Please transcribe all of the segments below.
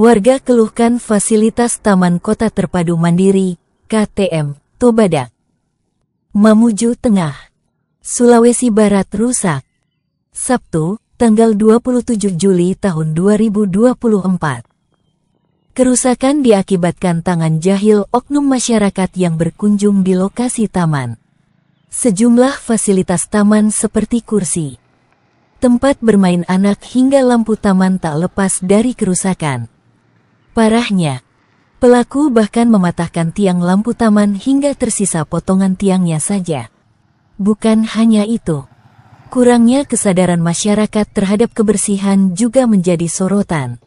Warga keluhkan fasilitas Taman Kota Terpadu Mandiri, KTM, Tobadak. Mamuju Tengah, Sulawesi Barat rusak. Sabtu, tanggal 27 Juli tahun 2024. Kerusakan diakibatkan tangan jahil oknum masyarakat yang berkunjung di lokasi taman. Sejumlah fasilitas taman seperti kursi, tempat bermain anak hingga lampu taman tak lepas dari kerusakan. Parahnya, pelaku bahkan mematahkan tiang lampu taman hingga tersisa potongan tiangnya saja. Bukan hanya itu, kurangnya kesadaran masyarakat terhadap kebersihan juga menjadi sorotan.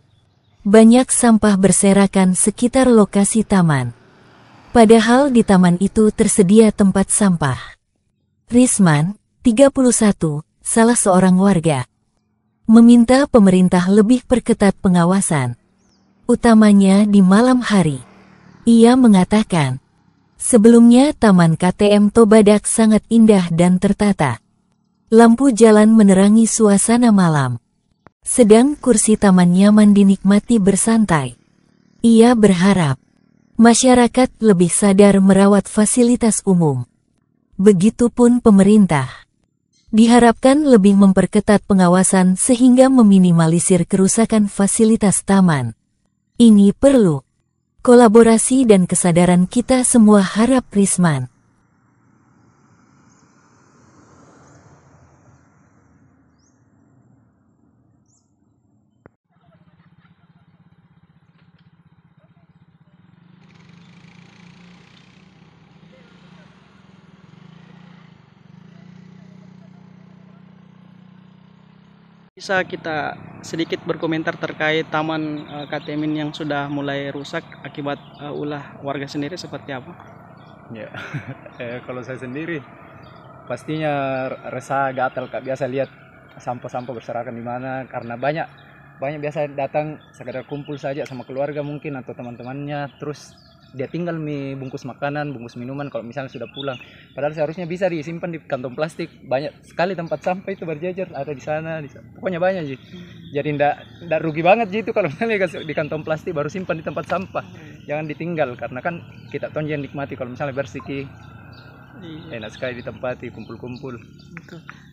Banyak sampah berserakan sekitar lokasi taman. Padahal di taman itu tersedia tempat sampah. Risman, 31, salah seorang warga, meminta pemerintah lebih perketat pengawasan utamanya di malam hari. Ia mengatakan, sebelumnya Taman KTM Tobadak sangat indah dan tertata. Lampu jalan menerangi suasana malam. Sedang kursi taman nyaman dinikmati bersantai. Ia berharap masyarakat lebih sadar merawat fasilitas umum. Begitupun pemerintah. Diharapkan lebih memperketat pengawasan sehingga meminimalisir kerusakan fasilitas taman. Ini perlu kolaborasi dan kesadaran kita semua harap Risman. Bisa kita sedikit berkomentar terkait taman uh, eh, Katemin yang sudah mulai rusak akibat uh, ulah warga sendiri seperti apa? Ya, eh, kalau saya sendiri pastinya resah gatal kak biasa lihat sampah-sampah berserakan di mana karena banyak banyak biasa datang sekadar kumpul saja sama keluarga mungkin atau teman-temannya terus dia tinggal mi bungkus makanan bungkus minuman kalau misalnya sudah pulang padahal seharusnya bisa disimpan di kantong plastik banyak sekali tempat sampah itu berjejer ada di sana di sana. pokoknya banyak sih jadi ndak ndak rugi banget sih itu kalau misalnya di kantong plastik baru simpan di tempat sampah jangan ditinggal karena kan kita tuh yang nikmati kalau misalnya bersiki iya. enak sekali di tempat kumpul-kumpul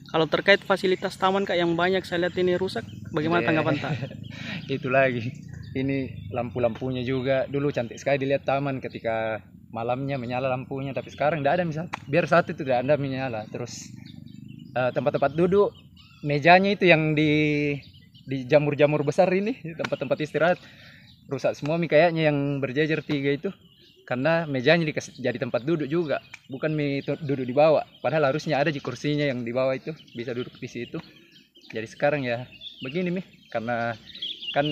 kalau terkait fasilitas taman kak yang banyak saya lihat ini rusak bagaimana yeah. tanggapan tak itu lagi ini lampu-lampunya juga dulu cantik sekali dilihat taman ketika malamnya menyala lampunya tapi sekarang tidak ada misal biar satu itu tidak ada menyala terus eh, tempat-tempat uh, duduk mejanya itu yang di di jamur-jamur besar ini tempat-tempat istirahat rusak semua mi kayaknya yang berjejer tiga itu karena mejanya di jadi tempat duduk juga bukan mi duduk di bawah padahal harusnya ada di kursinya yang di bawah itu bisa duduk di situ jadi sekarang ya begini mi karena kan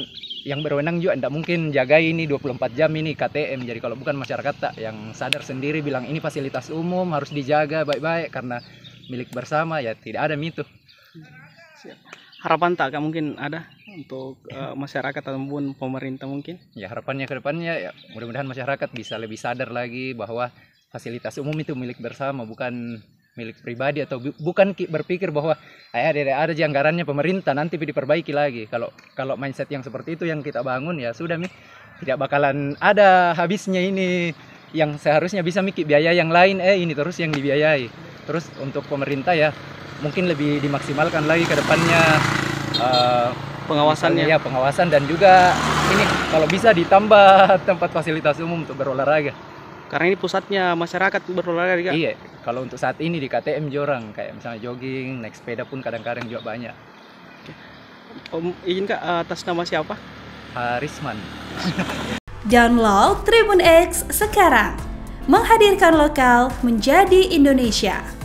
yang berwenang juga tidak mungkin jaga ini 24 jam ini KTM jadi kalau bukan masyarakat tak yang sadar sendiri bilang ini fasilitas umum harus dijaga baik-baik karena milik bersama ya tidak ada mitu harapan tak mungkin ada untuk uh, masyarakat ataupun pemerintah mungkin ya harapannya ke depannya ya mudah-mudahan masyarakat bisa lebih sadar lagi bahwa fasilitas umum itu milik bersama bukan milik pribadi atau bu bukan berpikir bahwa eh, ada ada janggarannya pemerintah nanti diperbaiki lagi kalau kalau mindset yang seperti itu yang kita bangun ya sudah nih tidak bakalan ada habisnya ini yang seharusnya bisa mikir biaya yang lain eh ini terus yang dibiayai terus untuk pemerintah ya mungkin lebih dimaksimalkan lagi ke depannya uh, pengawasannya ya pengawasan dan juga ini kalau bisa ditambah tempat fasilitas umum untuk berolahraga karena ini pusatnya masyarakat berolahraga. Iya. Kalau untuk saat ini di KTM jorang kayak misalnya jogging, naik sepeda pun kadang-kadang juga banyak. Om izin Kak atas nama siapa? Harisman. Download Tribun X sekarang. Menghadirkan lokal menjadi Indonesia.